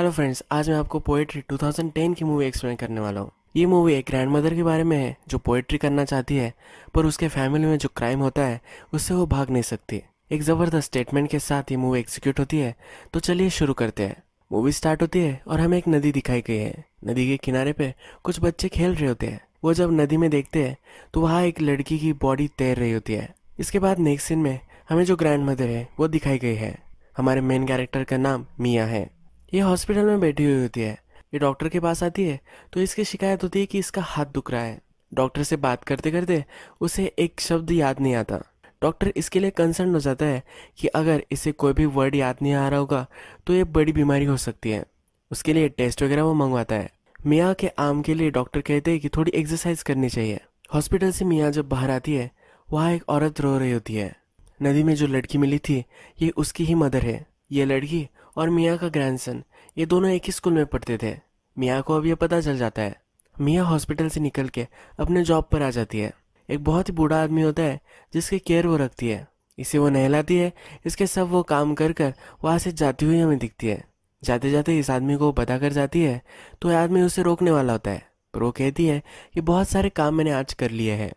hello friends आज मैं आपको पोएट्री 2010 की मूवी एक्सप्लेन करने वाला हूँ ये मूवी एक ग्रैंड मदर के बारे में है जो पोएट्री करना चाहती है पर उसके फैमिली में जो क्राइम होता है उससे वो भाग नहीं सकती एक ज़बरदस्त स्टेटमेंट के साथ ये मूवी एग्जीक्यूट होती है तो चलिए शुरू करते हैं मूवी स्टार्ट होती है और हमें एक नदी दिखाई गई है नदी के किनारे पे कुछ बच्चे खेल रहे होते हैं वो जब नदी में देखते हैं तो वहाँ एक लड़की की बॉडी तैर रही होती है इसके बाद नेक्स्ट सीन में हमें जो ग्रैंड मदर है वो दिखाई गई है हमारे मेन कैरेक्टर का नाम मियाँ है ये हॉस्पिटल में बैठी हुई होती है ये डॉक्टर के पास आती है तो इसकी शिकायत होती है कि इसका हाथ दुख रहा है डॉक्टर से बात करते करते उसे एक शब्द याद नहीं आता डॉक्टर इसके लिए कंसर्न हो जाता है कि अगर इसे कोई भी वर्ड याद नहीं आ रहा होगा तो ये बड़ी बीमारी हो सकती है उसके लिए टेस्ट वगैरह वो मंगवाता है मियाँ के आम के लिए डॉक्टर कहते हैं कि थोड़ी एक्सरसाइज करनी चाहिए हॉस्पिटल से मियाँ जब बाहर आती है वहाँ एक औरत रो रही होती है नदी में जो लड़की मिली थी ये उसकी ही मदर है ये लड़की और मियाँ का ग्रैंडसन ये दोनों एक ही स्कूल में पढ़ते थे मियाँ को अब यह पता चल जाता है मियाँ हॉस्पिटल से निकल के अपने जॉब पर आ जाती है एक बहुत ही बूढ़ा आदमी होता है जिसकी केयर वो रखती है इसे वो नहलाती है इसके सब वो काम कर कर वहाँ से जाती हुई हमें दिखती है जाते जाते इस आदमी को पता कर जाती है तो यह आदमी उसे रोकने वाला होता है पर वो कहती है कि बहुत सारे काम मैंने आज कर लिए हैं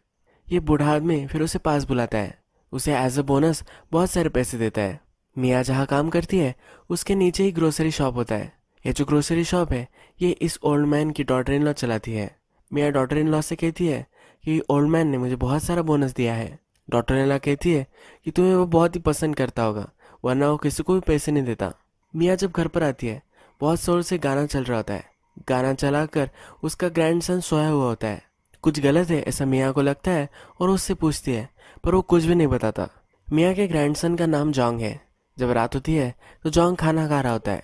ये बूढ़ा आदमी फिर उसे पास बुलाता है उसे एज अ बोनस बहुत सारे पैसे देता है मियाँ जहाँ काम करती है उसके नीचे ही ग्रोसरी शॉप होता है ये जो ग्रोसरी शॉप है ये इस ओल्ड मैन की डॉटर इन लॉ चलाती है मियाँ डॉटर इन लॉ से कहती है कि ओल्ड मैन ने मुझे बहुत सारा बोनस दिया है डॉटर इन लॉ कहती है कि तुम्हें वो बहुत ही पसंद करता होगा वरना वो किसी को भी पैसे नहीं देता मियाँ जब घर पर आती है बहुत शोर से गाना चल रहा होता है गाना चलाकर उसका सन सोया हुआ होता है कुछ गलत है ऐसा मियाँ को लगता है और उससे पूछती है पर वो कुछ भी नहीं बताता मियाँ के ग्रैंडसन का नाम जोंग है जब रात होती है तो जॉन्ग खाना खा रहा होता है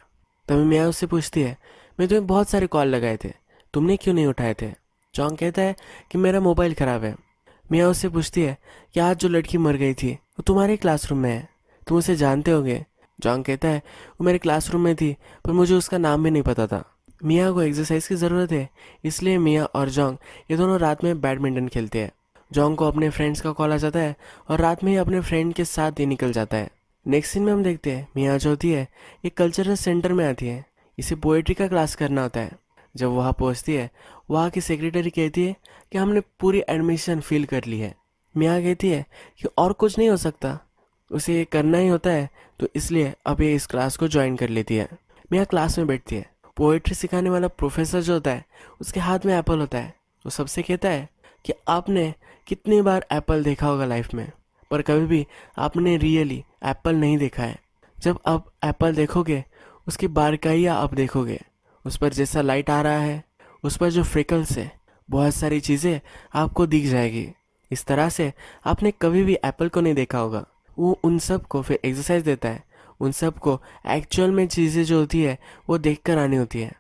तभी मियाँ उससे पूछती है मैं तुम्हें बहुत सारे कॉल लगाए थे तुमने क्यों नहीं उठाए थे जॉन्ग कहता है कि मेरा मोबाइल ख़राब है मियाँ उससे पूछती है कि आज जो लड़की मर गई थी वो तुम्हारे क्लासरूम में है तुम उसे जानते होगे जॉन्ग कहता है वो मेरे क्लासरूम में थी पर मुझे उसका नाम भी नहीं पता था मियाँ को एक्सरसाइज की ज़रूरत है इसलिए मियाँ और जोंग ये दोनों रात में बैडमिंटन खेलते हैं जोंग को अपने फ्रेंड्स का कॉल आ जाता है और रात में ही अपने फ्रेंड के साथ ही निकल जाता है नेक्स्ट सीन में हम देखते हैं मियाँ जो होती है एक कल्चरल सेंटर में आती है इसे पोएट्री का क्लास करना होता है जब वहाँ पहुँचती है वहाँ की सेक्रेटरी कहती है कि हमने पूरी एडमिशन फिल कर ली है मियाँ कहती है कि और कुछ नहीं हो सकता उसे ये करना ही होता है तो इसलिए अब ये इस क्लास को ज्वाइन कर लेती है मियाँ क्लास में बैठती है पोएट्री सिखाने वाला प्रोफेसर जो होता है उसके हाथ में एप्पल होता है वो सबसे कहता है कि आपने कितनी बार एप्पल देखा होगा लाइफ में पर कभी भी आपने रियली एप्पल नहीं देखा है जब आप एप्पल देखोगे उसकी बारकाइयाँ आप देखोगे उस पर जैसा लाइट आ रहा है उस पर जो फ्रिकल्स है बहुत सारी चीज़ें आपको दिख जाएगी इस तरह से आपने कभी भी एप्पल को नहीं देखा होगा वो उन सब को फिर एक्सरसाइज देता है उन सब को एक्चुअल में चीज़ें जो होती है वो देख कर आनी होती है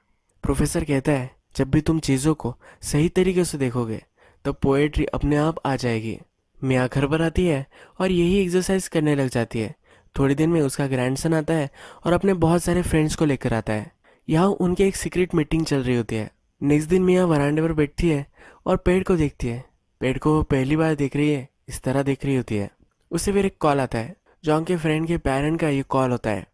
प्रोफेसर कहता है जब भी तुम चीज़ों को सही तरीके से देखोगे तो पोएट्री अपने आप आ जाएगी मियाँ घर पर आती है और यही एक्सरसाइज करने लग जाती है थोड़ी दिन में उसका ग्रैंडसन आता है और अपने बहुत सारे फ्रेंड्स को लेकर आता है यहाँ उनकी एक सीक्रेट मीटिंग चल रही होती है नेक्स्ट दिन मियाँ वरांडे पर बैठती है और पेड़ को देखती है पेड़ को पहली बार देख रही है इस तरह देख रही होती है उसे फिर एक कॉल आता है जॉन के फ्रेंड के पेरेंट का ये कॉल होता है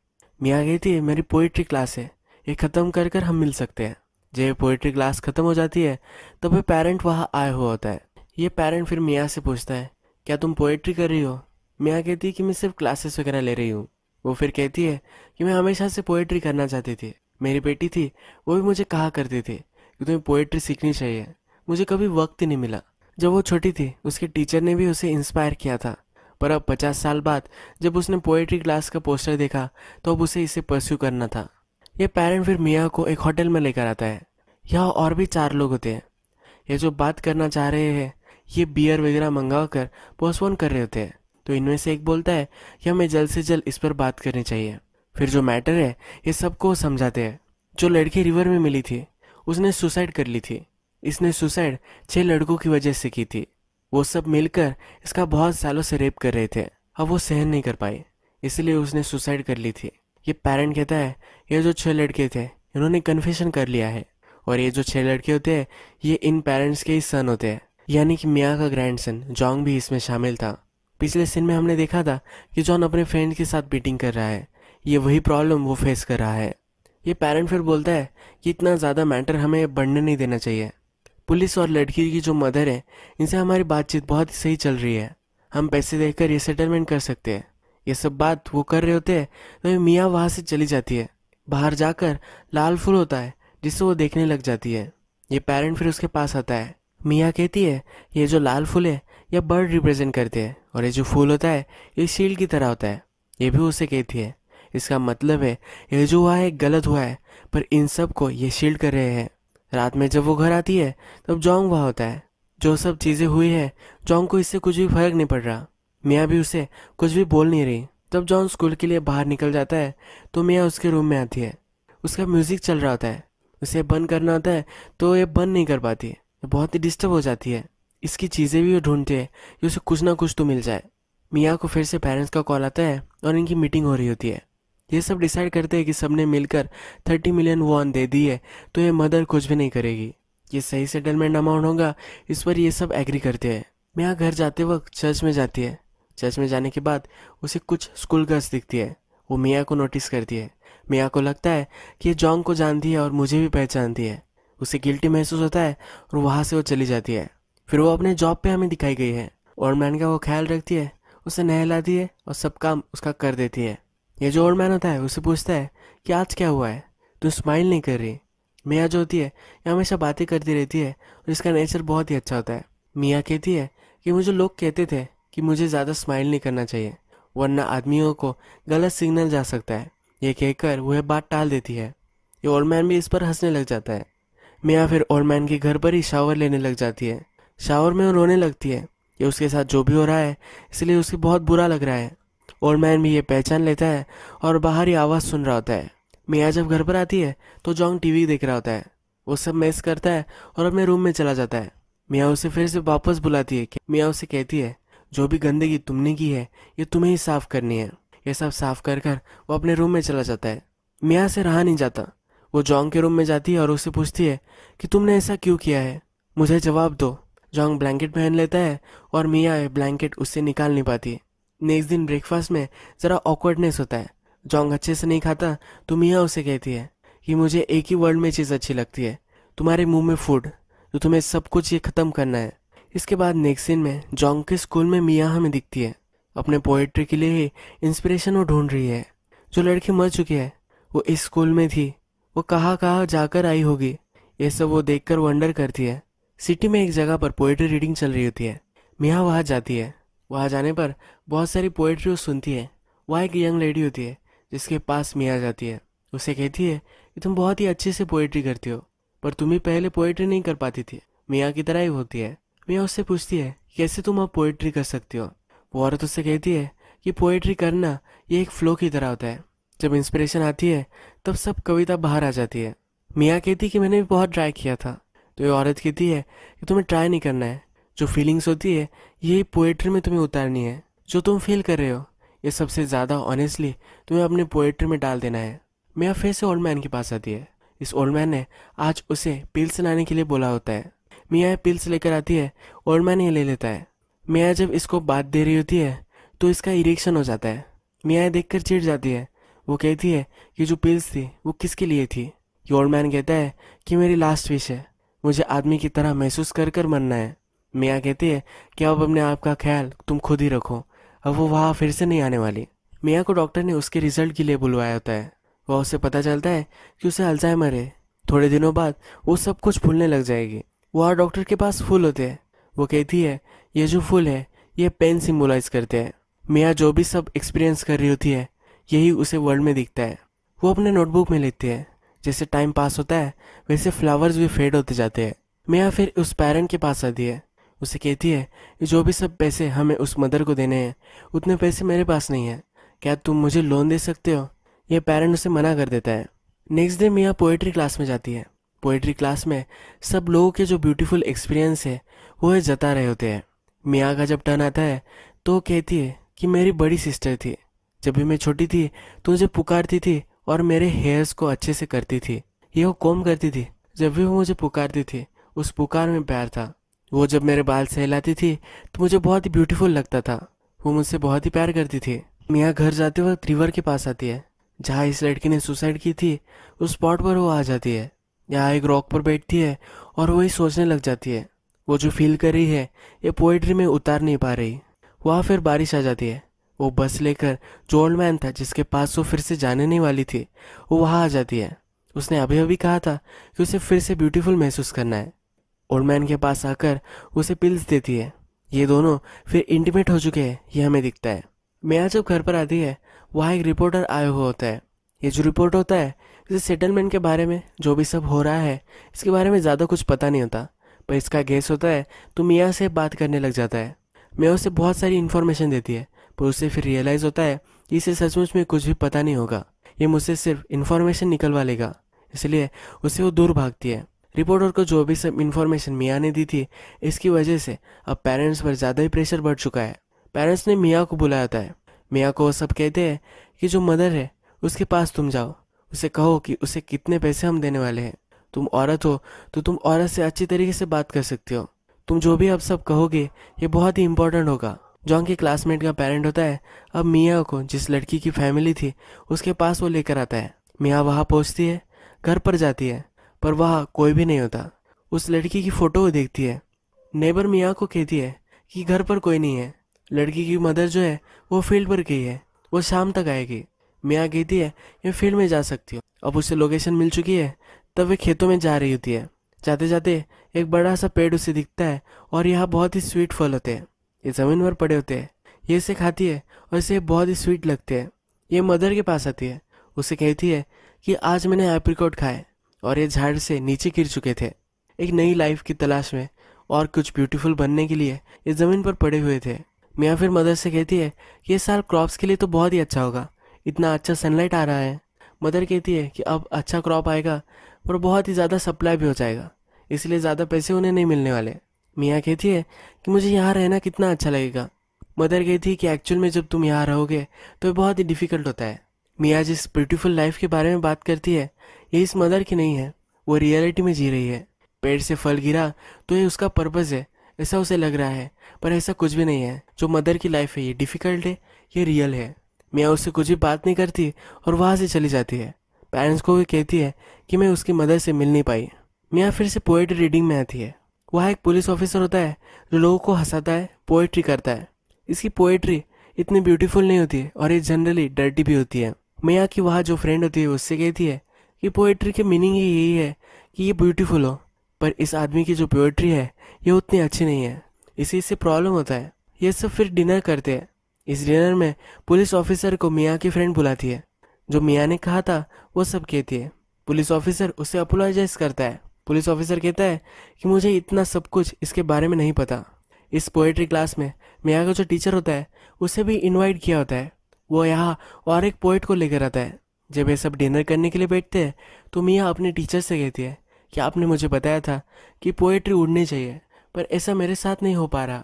मियाँ गई थी मेरी पोइट्री क्लास है ये ख़त्म कर कर हम मिल सकते हैं जब पोइट्री क्लास ख़त्म हो जाती है तो फिर पेरेंट वहाँ आया हुआ होता है ये पेरेंट फिर मियाँ से पूछता है क्या तुम पोएट्री कर रही हो मियाँ कहती है कि मैं सिर्फ क्लासेस वगैरह ले रही हूँ वो फिर कहती है कि मैं हमेशा से पोएट्री करना चाहती थी मेरी बेटी थी वो भी मुझे कहा करती थी कि तुम्हें पोएट्री सीखनी चाहिए मुझे कभी वक्त ही नहीं मिला जब वो छोटी थी उसके टीचर ने भी उसे इंस्पायर किया था पर अब पचास साल बाद जब उसने पोएट्री क्लास का पोस्टर देखा तो अब उसे इसे परस्यू करना था ये पेरेंट फिर मियाँ को एक होटल में लेकर आता है यहाँ और भी चार लोग होते हैं ये जो बात करना चाह रहे हैं ये बियर वगैरह मंगा कर पोस्टपोन कर रहे होते हैं तो इनमें से एक बोलता है कि हमें जल्द से जल्द इस पर बात करनी चाहिए फिर जो मैटर है ये सबको समझाते हैं जो लड़की रिवर में मिली थी उसने सुसाइड कर ली थी इसने सुसाइड छह लड़कों की वजह से की थी वो सब मिलकर इसका बहुत सालों से रेप कर रहे थे अब वो सहन नहीं कर पाई इसलिए उसने सुसाइड कर ली थी ये पेरेंट कहता है ये जो छह लड़के थे इन्होंने कन्फेशन कर लिया है और ये जो छह लड़के होते हैं ये इन पेरेंट्स के ही सन होते हैं यानी कि मियाँ का ग्रैंड सन जॉन्ग भी इसमें शामिल था पिछले सीन में हमने देखा था कि जॉन अपने फ्रेंड के साथ बीटिंग कर रहा है ये वही प्रॉब्लम वो फेस कर रहा है ये पेरेंट फिर बोलता है कि इतना ज़्यादा मैटर हमें बढ़ने नहीं देना चाहिए पुलिस और लड़की की जो मदर है इनसे हमारी बातचीत बहुत ही सही चल रही है हम पैसे देकर ये सेटलमेंट कर सकते हैं ये सब बात वो कर रहे होते हैं तो मियाँ वहाँ से चली जाती है बाहर जाकर लाल फूल होता है जिससे वो देखने लग जाती है ये पेरेंट फिर उसके पास आता है मियाँ कहती है ये जो लाल फूल है यह बर्ड रिप्रेजेंट करते हैं और ये जो फूल होता है ये शील्ड की तरह होता है ये भी उसे कहती है इसका मतलब है ये जो हुआ है गलत हुआ है पर इन सब को ये शील्ड कर रहे हैं रात में जब वो घर आती है तब जोंग वहाँ होता है जो सब चीज़ें हुई है जोंग को इससे कुछ भी फर्क नहीं पड़ रहा मियाँ भी उसे कुछ भी बोल नहीं रही तब जॉन स्कूल के लिए बाहर निकल जाता है तो मियाँ उसके रूम में आती है उसका म्यूज़िक चल रहा होता है उसे बंद करना होता है तो ये बंद नहीं कर पाती बहुत ही डिस्टर्ब हो जाती है इसकी चीज़ें भी वो ढूंढते हैं कि उसे कुछ ना कुछ तो मिल जाए मियाँ को फिर से पेरेंट्स का कॉल आता है और इनकी मीटिंग हो रही होती है ये सब डिसाइड करते हैं कि सब ने मिलकर थर्टी मिलियन वॉन दे दी है तो ये मदर कुछ भी नहीं करेगी ये सही सेटलमेंट अमाउंट होगा इस पर ये सब एग्री करते हैं मियाँ घर जाते वक्त चर्च में जाती है चर्च में जाने के बाद उसे कुछ स्कूल गर्ल्स दिखती है वो मियाँ को नोटिस करती है मियाँ को लगता है कि ये जॉन्ग को जानती है और मुझे भी पहचानती है उसे गिल्टी महसूस होता है और वहाँ से वो चली जाती है फिर वो अपने जॉब पे हमें दिखाई गई है ओल्ड मैन का वो ख्याल रखती है उसे नहलाती है और सब काम उसका कर देती है ये जो ओल्ड मैन होता है उसे पूछता है कि आज क्या हुआ है तू स्माइल नहीं कर रही मियाँ जो होती है ये हमेशा बातें करती रहती है और इसका नेचर बहुत ही अच्छा होता है मियाँ कहती है कि मुझे लोग कहते थे कि मुझे ज़्यादा स्माइल नहीं करना चाहिए वरना आदमियों को गलत सिग्नल जा सकता है ये कहकर वह बात टाल देती है ये ओल्ड मैन भी इस पर हंसने लग जाता है मिया फिर मैन के घर पर ही शावर लेने लग जाती है शावर में वो रोने लगती है ये उसके साथ जो भी हो रहा है इसलिए उसे बहुत बुरा लग रहा है मैन भी ये पहचान लेता है और बाहर ही आवाज़ सुन रहा होता है मिया जब घर पर आती है तो जोंग टीवी देख रहा होता है वो सब मिस करता है और अपने रूम में चला जाता है मियाँ उसे फिर से वापस बुलाती है मियाँ उसे कहती है जो भी गंदगी तुमने की है ये तुम्हें ही साफ करनी है ये सब साफ कर कर वो अपने रूम में चला जाता है मियाँ से रहा नहीं जाता वो जोंग के रूम में जाती है और उससे पूछती है कि तुमने ऐसा क्यों किया है मुझे जवाब दो जोंग ब्लैंकेट पहन लेता है और मियाँ ब्लैंकेट उससे निकाल नहीं पाती नेक्स्ट दिन ब्रेकफास्ट में ज़रा ऑकवर्डनेस होता है जोंग अच्छे से नहीं खाता तो मियाँ उसे कहती है कि मुझे एक ही वर्ल्ड में चीज़ अच्छी लगती है तुम्हारे मुंह में फूड तो तुम्हें सब कुछ ये ख़त्म करना है इसके बाद नेक्स्ट दिन में जोंग के स्कूल में मियाँ हमें दिखती है अपने पोएट्री के लिए ही इंस्पिरेशन वो ढूंढ रही है जो लड़की मर चुकी है वो इस स्कूल में थी वो कहाँ कहाँ जाकर आई होगी ये सब वो देखकर वंडर करती है सिटी में एक जगह पर पोएट्री रीडिंग चल रही होती है मियाँ वहाँ जाती है वहाँ जाने पर बहुत सारी पोएट्री वो सुनती है वहाँ एक यंग लेडी होती है जिसके पास मियाँ जाती है उसे कहती है कि तुम बहुत ही अच्छे से पोएट्री करती हो पर तुम्हें पहले पोएट्री नहीं कर पाती थी मियाँ की तरह ही होती है मियाँ उससे पूछती है कैसे तुम अब पोएट्री कर सकती हो वो औरत उससे कहती है कि पोएट्री करना ये एक फ्लो की तरह होता है जब इंस्पिरेशन आती है तब सब कविता बाहर आ जाती है मियाँ कहती कि मैंने भी बहुत ट्राई किया था तो ये औरत कहती है कि तुम्हें ट्राई नहीं करना है जो फीलिंग्स होती है यही पोएट्री में तुम्हें उतारनी है जो तुम फील कर रहे हो ये सबसे ज़्यादा ऑनेस्टली तुम्हें अपने पोएट्री में डाल देना है मियाँ फिर से ओल्ड मैन के पास आती है इस ओल्ड मैन ने आज उसे पिल्स लाने के लिए बोला होता है मियाँ पिल्स लेकर आती है ओल्ड मैन ये ले लेता है मियाँ जब इसको बात दे रही होती है तो इसका इरेक्शन हो जाता है मियाँ देखकर चिढ़ जाती है वो कहती है कि जो पिल्स थी वो किसके लिए थी योर मैन कहता है कि मेरी लास्ट विश है मुझे आदमी की तरह महसूस कर कर मरना है मियाँ कहती है कि अब अपने आप का ख्याल तुम खुद ही रखो अब वो वहाँ फिर से नहीं आने वाली मियाँ को डॉक्टर ने उसके रिजल्ट के लिए बुलवाया होता है वह उसे पता चलता है कि उसे अल्जाइमर है थोड़े दिनों बाद वो सब कुछ फूलने लग जाएगी वह डॉक्टर के पास फूल होते हैं वो कहती है ये जो फूल है ये पेन सिम्बोलाइज करते हैं मियाँ जो भी सब एक्सपीरियंस कर रही होती है यही उसे वर्ल्ड में दिखता है वो अपने नोटबुक में लेती हैं जैसे टाइम पास होता है वैसे फ्लावर्स भी फेड होते जाते हैं मेया फिर उस पेरेंट के पास आती है उसे कहती है कि जो भी सब पैसे हमें उस मदर को देने हैं उतने पैसे मेरे पास नहीं है क्या तुम मुझे लोन दे सकते हो यह पेरेंट उसे मना कर देता है next day Mia poetry class में जाती है पोएट्री क्लास में सब लोगों के जो ब्यूटीफुल एक्सपीरियंस है वो है जता रहे होते हैं मियाँ का जब टर्न आता है तो कहती है कि मेरी बड़ी सिस्टर थी जब भी मैं छोटी थी तो मुझे पुकारती थी और मेरे हेयर्स को अच्छे से करती थी ये वो कोम करती थी जब भी वो मुझे पुकारती थी उस पुकार में प्यार था वो जब मेरे बाल सहलाती थी तो मुझे बहुत ही ब्यूटीफुल लगता था वो मुझसे बहुत ही प्यार करती थी मियाँ घर जाते वक्त रिवर के पास आती है जहाँ इस लड़की ने सुसाइड की थी उस स्पॉट पर वो आ जाती है यहाँ एक रॉक पर बैठती है और वही सोचने लग जाती है वो जो फील कर रही है ये पोइट्री में उतार नहीं पा रही वहाँ फिर बारिश आ जाती है वो बस लेकर जो ओल्ड मैन था जिसके पास वो फिर से जाने नहीं वाली थी वो वहाँ आ जाती है उसने अभी अभी कहा था कि उसे फिर से ब्यूटीफुल महसूस करना है ओल्ड मैन के पास आकर उसे पिल्स देती है ये दोनों फिर इंटीमेट हो चुके हैं ये हमें दिखता है मेया जब घर पर आती है वहाँ एक रिपोर्टर आया हुआ होता है ये जो रिपोर्ट होता है इसे सेटलमेंट के बारे में जो भी सब हो रहा है इसके बारे में ज़्यादा कुछ पता नहीं होता पर इसका गैस होता है तो मियाँ से बात करने लग जाता है मैं उसे बहुत सारी इन्फॉर्मेशन देती है पर उसे फिर रियलाइज़ होता है कि इसे सचमुच में कुछ भी पता नहीं होगा ये मुझसे सिर्फ इन्फॉर्मेशन निकलवा लेगा इसलिए उसे वो दूर भागती है रिपोर्टर को जो भी सब इन्फॉर्मेशन मियाँ ने दी थी इसकी वजह से अब पेरेंट्स पर ज़्यादा ही प्रेशर बढ़ चुका है पेरेंट्स ने मियाँ को बुलाया था मियाँ को वो सब कहते हैं कि जो मदर है उसके पास तुम जाओ उसे कहो कि उसे कितने पैसे हम देने वाले हैं तुम औरत हो तो तुम औरत से अच्छी तरीके से बात कर सकते हो तुम जो भी अब सब कहोगे ये बहुत ही इम्पोर्टेंट होगा जॉन के क्लासमेट का पेरेंट होता है अब मिया को जिस लड़की की फैमिली थी उसके पास वो लेकर आता है मिया वहाँ पहुँचती है घर पर जाती है पर वहाँ कोई भी नहीं होता उस लड़की की फ़ोटो देखती है नेबर मियाँ को कहती है कि घर पर कोई नहीं है लड़की की मदर जो है वो फील्ड पर गई है वो शाम तक आएगी मियाँ कहती है ये फील्ड में जा सकती हूँ अब उसे लोकेशन मिल चुकी है तब वे खेतों में जा रही होती है जाते जाते एक बड़ा सा पेड़ उसे दिखता है और यहाँ बहुत ही स्वीट फल होते हैं ये ज़मीन पर पड़े होते हैं ये इसे खाती है और इसे बहुत ही स्वीट लगते हैं ये मदर के पास आती है उसे कहती है कि आज मैंने एप्रिकॉट खाए और ये झाड़ से नीचे गिर चुके थे एक नई लाइफ की तलाश में और कुछ ब्यूटीफुल बनने के लिए ये ज़मीन पर पड़े हुए थे मियाँ फिर मदर से कहती है कि ये साल क्रॉप्स के लिए तो बहुत ही अच्छा होगा इतना अच्छा सनलाइट आ रहा है मदर कहती है कि अब अच्छा क्रॉप आएगा और बहुत ही ज़्यादा सप्लाई भी हो जाएगा इसलिए ज़्यादा पैसे उन्हें नहीं मिलने वाले मियाँ कहती है कि मुझे यहाँ रहना कितना अच्छा लगेगा मदर कहती है कि एक्चुअल में जब तुम यहाँ रहोगे तो बहुत ही डिफ़िकल्ट होता है मियाँ जिस ब्यूटीफुल लाइफ के बारे में बात करती है ये इस मदर की नहीं है वो रियलिटी में जी रही है पेड़ से फल गिरा तो ये उसका पर्पज़ है ऐसा उसे लग रहा है पर ऐसा कुछ भी नहीं है जो मदर की लाइफ है ये डिफ़िकल्ट है ये रियल है मियाँ उससे कुछ भी बात नहीं करती और वहाँ से चली जाती है पेरेंट्स को भी कहती है कि मैं उसकी मदर से मिल नहीं पाई मियाँ फिर से पोएट्री रीडिंग में आती है वह एक पुलिस ऑफिसर होता है जो लोगों को हंसाता है पोएट्री करता है इसकी पोएट्री इतनी ब्यूटीफुल नहीं होती है और ये जनरली डर्टी भी होती है मैया की वहाँ जो फ्रेंड होती है उससे कहती है कि पोएट्री की मीनिंग ही यही है कि ये ब्यूटीफुल हो पर इस आदमी की जो पोएट्री है ये उतनी अच्छी नहीं है इसी से प्रॉब्लम होता है ये सब फिर डिनर करते हैं इस डिनर में पुलिस ऑफिसर को मियाँ की फ्रेंड बुलाती है जो मियाँ ने कहा था वो सब कहती है पुलिस ऑफिसर उसे अपोलोजाइज करता है पुलिस ऑफिसर कहता है कि मुझे इतना सब कुछ इसके बारे में नहीं पता इस पोएट्री क्लास में मियाँ का जो टीचर होता है उसे भी इनवाइट किया होता है वो यहाँ और एक पोइट को लेकर आता है जब ये सब डिनर करने के लिए बैठते हैं तो मियाँ अपने टीचर से कहती है कि आपने मुझे बताया था कि पोएट्री उड़नी चाहिए पर ऐसा मेरे साथ नहीं हो पा रहा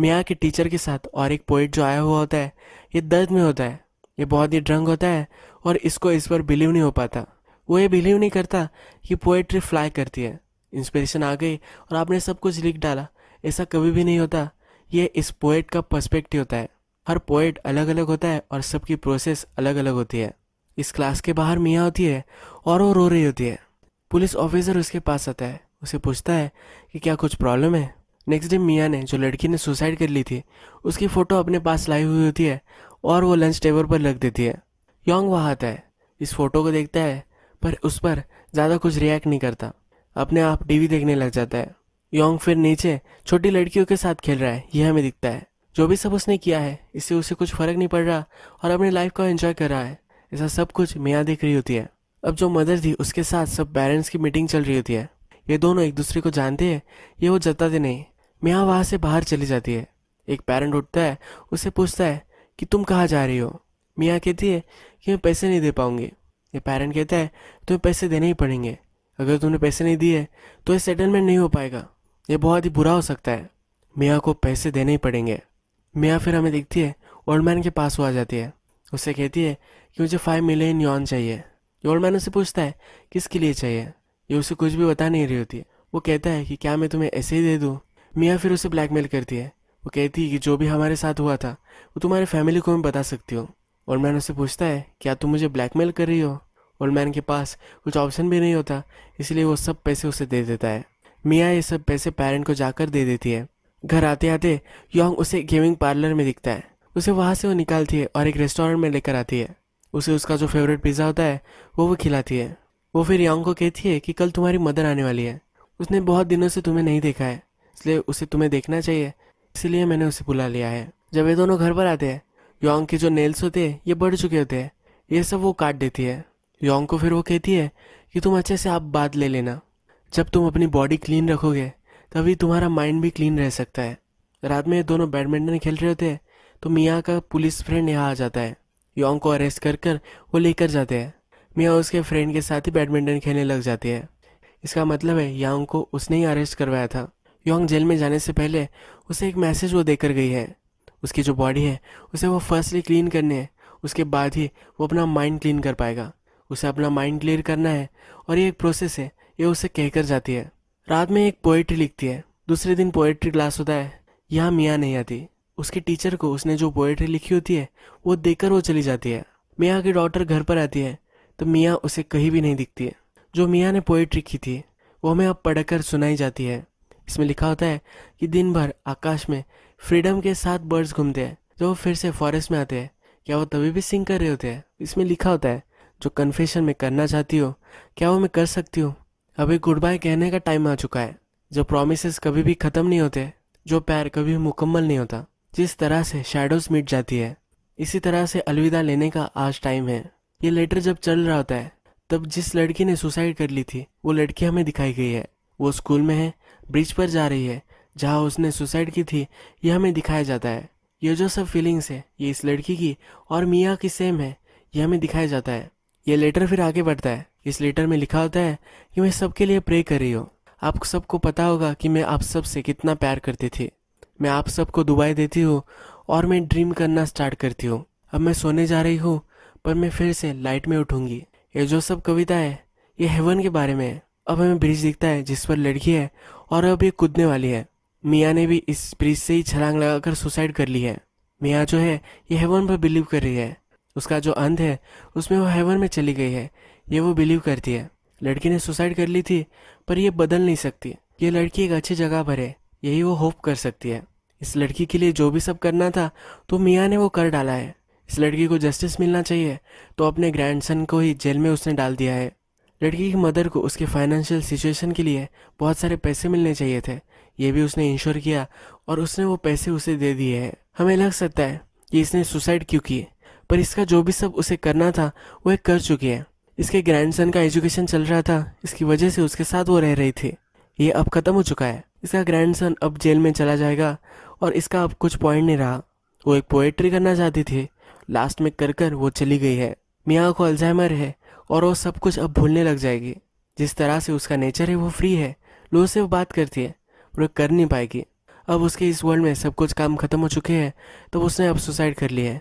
मियाँ के टीचर के साथ और एक पोइट जो आया हुआ होता है ये दर्द में होता है ये बहुत ही ड्रंग होता है और इसको इस पर बिलीव नहीं हो पाता वो ये बिलीव नहीं करता कि पोएट्री फ्लाई करती है इंस्पिरेशन आ गई और आपने सब कुछ लिख डाला ऐसा कभी भी नहीं होता ये इस पोएट का पर्सपेक्टिव होता है हर पोएट अलग अलग होता है और सबकी प्रोसेस अलग अलग होती है इस क्लास के बाहर मियाँ होती है और वो रो रही होती है पुलिस ऑफिसर उसके पास आता है उसे पूछता है कि क्या कुछ प्रॉब्लम है नेक्स्ट डे मियाँ ने जो लड़की ने सुसाइड कर ली थी उसकी फ़ोटो अपने पास लाई हुई होती है और वो लंच टेबल पर रख देती है योंग वहाँ आता है इस फोटो को देखता है पर उस पर ज़्यादा कुछ रिएक्ट नहीं करता अपने आप टीवी देखने लग जाता है योंग फिर नीचे छोटी लड़कियों के साथ खेल रहा है यह हमें दिखता है जो भी सब उसने किया है इससे उसे कुछ फर्क नहीं पड़ रहा और अपनी लाइफ को एंजॉय कर रहा है ऐसा सब कुछ मियाँ देख रही होती है अब जो मदर थी उसके साथ सब पेरेंट्स की मीटिंग चल रही होती है ये दोनों एक दूसरे को जानते हैं ये वो जताते नहीं मियाँ वहाँ से बाहर चली जाती है एक पेरेंट उठता है उसे पूछता है कि तुम कहाँ जा रही हो मियाँ कहती है कि मैं पैसे नहीं दे पाऊंगी ये पेरेंट कहता है तुम्हें पैसे देने ही पड़ेंगे अगर तुमने पैसे नहीं दिए तो ये सेटलमेंट नहीं हो पाएगा ये बहुत ही बुरा हो सकता है मियाँ को पैसे देने ही पड़ेंगे मियाँ फिर हमें देखती है ओल्ड मैन के पास वो आ जाती है उससे कहती है कि मुझे फाइव मिलियन यौन चाहिए ओल्ड मैन उसे पूछता है किसके लिए चाहिए ये उसे कुछ भी बता नहीं रही होती है वो कहता है कि क्या मैं तुम्हें ऐसे ही दे दूँ मियाँ फिर उसे ब्लैकमेल करती है वो कहती है कि जो भी हमारे साथ हुआ था वो तुम्हारे फैमिली को मैं बता सकती हूँ और मैन उससे पूछता है क्या तुम मुझे ब्लैकमेल कर रही हो और मैन के पास कुछ ऑप्शन भी नहीं होता इसलिए वो सब पैसे उसे दे देता है मियाँ ये सब पैसे पेरेंट को जाकर दे देती है घर आते आते योंग उसे गेमिंग पार्लर में दिखता है उसे वहाँ से वो निकालती है और एक रेस्टोरेंट में लेकर आती है उसे उसका जो फेवरेट पिज़्ज़ा होता है वो वो खिलाती है वो फिर योंग को कहती है कि कल तुम्हारी मदर आने वाली है उसने बहुत दिनों से तुम्हें नहीं देखा है इसलिए उसे तुम्हें देखना चाहिए इसलिए मैंने उसे बुला लिया है जब ये दोनों घर पर आते हैं योंग के जो नेल्स होते हैं ये बढ़ चुके होते हैं ये सब वो काट देती है योंग को फिर वो कहती है कि तुम अच्छे से आप बात ले लेना जब तुम अपनी बॉडी क्लीन रखोगे तभी तुम्हारा माइंड भी क्लीन रह सकता है रात में दोनों बैडमिंटन खेल रहे होते हैं तो मियाँ का पुलिस फ्रेंड यहाँ आ जाता है योंग को अरेस्ट कर कर वो लेकर जाते हैं मियाँ उसके फ्रेंड के साथ ही बैडमिंटन खेलने लग जाती है इसका मतलब है यांग को उसने ही अरेस्ट करवाया था योंग जेल में जाने से पहले उसे एक मैसेज वो देकर गई है उसकी जो बॉडी है उसे वो फर्स्टली क्लीन करने हैं उसके बाद ही वो अपना माइंड क्लीन कर पाएगा उसे अपना माइंड क्लियर करना है और ये एक प्रोसेस है ये उसे कहकर जाती है रात में एक पोएट्री लिखती है दूसरे दिन पोएट्री क्लास होता है यहाँ मियाँ नहीं आती उसके टीचर को उसने जो पोएट्री लिखी होती है वो देखकर वो चली जाती है मियाँ की डॉटर घर पर आती है तो मियाँ उसे कहीं भी नहीं दिखती है जो मियाँ ने पोएट्री की थी वो हमें अब पढ़कर सुनाई जाती है इसमें लिखा होता है कि दिन भर आकाश में फ्रीडम के साथ बर्ड्स घूमते हैं वो फिर से फॉरेस्ट में आते हैं क्या वो तभी भी सिंग कर रहे होते हैं इसमें लिखा होता है जो कन्फेशन में करना चाहती हो क्या वो मैं कर सकती हूँ अभी गुड बाय कहने का टाइम आ चुका है जो प्रोमिस कभी भी ख़त्म नहीं होते जो प्यार कभी मुकम्मल नहीं होता जिस तरह से शेडोज मिट जाती है इसी तरह से अलविदा लेने का आज टाइम है ये लेटर जब चल रहा होता है तब जिस लड़की ने सुसाइड कर ली थी वो लड़की हमें दिखाई गई है वो स्कूल में है ब्रिज पर जा रही है जहाँ उसने सुसाइड की थी यह हमें दिखाया जाता है ये जो सब फीलिंग्स है ये इस लड़की की और मियाँ की सेम है यह हमें दिखाया जाता है ये लेटर फिर आगे बढ़ता है इस लेटर में लिखा होता है कि मैं सबके लिए प्रे कर रही हूँ आप सबको पता होगा कि मैं आप सब से कितना प्यार करती थी मैं आप सबको दुबई देती हूँ और मैं ड्रीम करना स्टार्ट करती हूँ अब मैं सोने जा रही हूँ पर मैं फिर से लाइट में उठूंगी ये जो सब कविता है ये हेवन के बारे में है अब हमें ब्रिज दिखता है जिस पर लड़की है और अब ये कूदने वाली है मियाँ ने भी इस ब्रिज से ही छलांग लगाकर सुसाइड कर ली है मियाँ जो है ये हेवन पर बिलीव कर रही है उसका जो अंध है उसमें वो हेवन में चली गई है ये वो बिलीव करती है लड़की ने सुसाइड कर ली थी पर यह बदल नहीं सकती ये लड़की एक अच्छी जगह पर है यही वो होप कर सकती है इस लड़की के लिए जो भी सब करना था तो मियाँ ने वो कर डाला है इस लड़की को जस्टिस मिलना चाहिए तो अपने ग्रैंडसन को ही जेल में उसने डाल दिया है लड़की की मदर को उसके फाइनेंशियल सिचुएशन के लिए बहुत सारे पैसे मिलने चाहिए थे ये भी उसने इंश्योर किया और उसने वो पैसे उसे दे दिए हैं हमें लग सकता है कि इसने सुसाइड क्यों की पर इसका जो भी सब उसे करना था वह कर चुकी है इसके ग्रैंडसन का एजुकेशन चल रहा था इसकी वजह से उसके साथ वो रह रही थी ये अब ख़त्म हो चुका है इसका ग्रैंडसन अब जेल में चला जाएगा और इसका अब कुछ पॉइंट नहीं रहा वो एक पोएट्री करना चाहती थी लास्ट में कर कर वो चली गई है मियाँ को अल्जाइमर है और वो सब कुछ अब भूलने लग जाएगी जिस तरह से उसका नेचर है वो फ्री है लोगों से वो बात करती है वो कर नहीं पाएगी अब उसके इस वर्ल्ड में सब कुछ काम ख़त्म हो चुके हैं तो उसने अब सुसाइड कर लिया है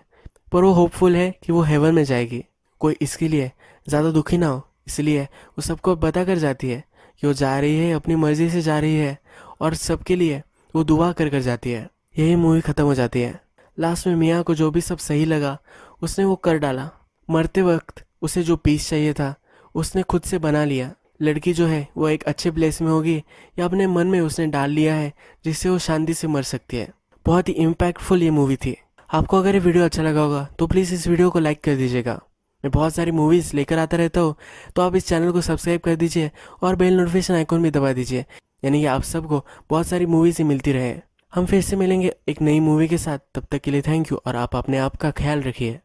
पर वो होपफुल है कि वो हेवन में जाएगी कोई इसके लिए ज़्यादा दुखी ना हो इसलिए वो सबको बता कर जाती है कि वो जा रही है अपनी मर्ज़ी से जा रही है और सबके लिए वो दुआ कर कर जाती है यही मूवी ख़त्म हो जाती है लास्ट में मियाँ को जो भी सब सही लगा उसने वो कर डाला मरते वक्त उसे जो पीस चाहिए था उसने खुद से बना लिया लड़की जो है वो एक अच्छे प्लेस में होगी या अपने मन में उसने डाल लिया है जिससे वो शांति से मर सकती है बहुत ही इम्पैक्टफुल ये मूवी थी आपको अगर ये वीडियो अच्छा लगा होगा तो प्लीज़ इस वीडियो को लाइक कर दीजिएगा मैं बहुत सारी मूवीज़ लेकर आता रहता हूँ तो आप इस चैनल को सब्सक्राइब कर दीजिए और बेल नोटिफिकेशन आइकॉन भी दबा दीजिए यानी कि आप सबको बहुत सारी मूवीज़ ही मिलती रहे हम फिर से मिलेंगे एक नई मूवी के साथ तब तक के लिए थैंक यू और आप अपने आप का ख्याल रखिए